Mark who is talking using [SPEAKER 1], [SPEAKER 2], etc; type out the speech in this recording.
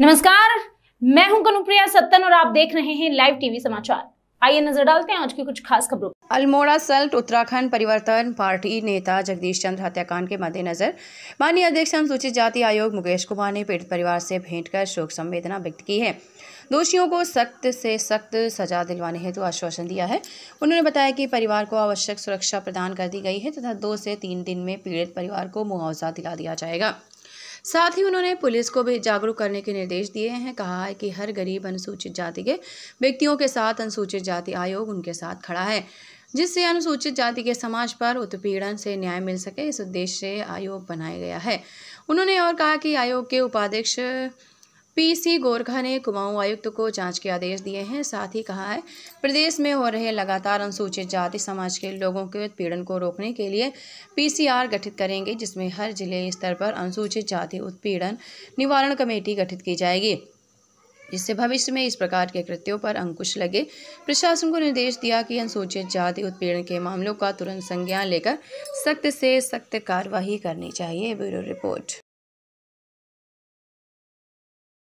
[SPEAKER 1] नमस्कार मैं हूं कनुप्रिया सत्तन और आप देख रहे हैं लाइव टीवी समाचार आइए नजर डालते हैं आज की कुछ खास खबरों अल्मोड़ा सल्ट उत्तराखंड परिवर्तन पार्टी नेता
[SPEAKER 2] जगदीश चंद्र हत्याकांड के मद्देनजर माननीय अध्यक्ष अनुसूचित जाति आयोग मुकेश कुमार ने पीड़ित परिवार से भेंट कर शोक संवेदना व्यक्त की है दोषियों को सख्त से सख्त सजा दिलवाने हेतु तो आश्वासन दिया है उन्होंने बताया कि परिवार को आवश्यक सुरक्षा प्रदान कर दी गई है तथा दो से तीन दिन में पीड़ित परिवार को मुआवजा दिला दिया जाएगा साथ ही उन्होंने पुलिस को भी जागरूक करने के निर्देश दिए हैं कहा है कि हर गरीब अनुसूचित जाति के व्यक्तियों के साथ अनुसूचित जाति आयोग उनके साथ खड़ा है जिससे अनुसूचित जाति के समाज पर उत्पीड़न से न्याय मिल सके इस उद्देश्य से आयोग बनाया गया है उन्होंने और कहा कि आयोग के उपाध्यक्ष पीसी गोरखा ने कुमाऊं आयुक्त को जांच के आदेश दिए हैं साथ ही कहा है प्रदेश में हो रहे लगातार अनुसूचित जाति समाज के लोगों के उत्पीड़न को रोकने के लिए पीसीआर गठित करेंगे जिसमें हर जिले स्तर पर अनुसूचित जाति उत्पीड़न निवारण कमेटी गठित की जाएगी जिससे भविष्य में इस प्रकार के कृत्यों पर अंकुश लगे प्रशासन को निर्देश दिया कि अनुसूचित जाति उत्पीड़न के मामलों का तुरंत संज्ञान लेकर सख्त से
[SPEAKER 1] सख्त कार्यवाही करनी चाहिए ब्यूरो रिपोर्ट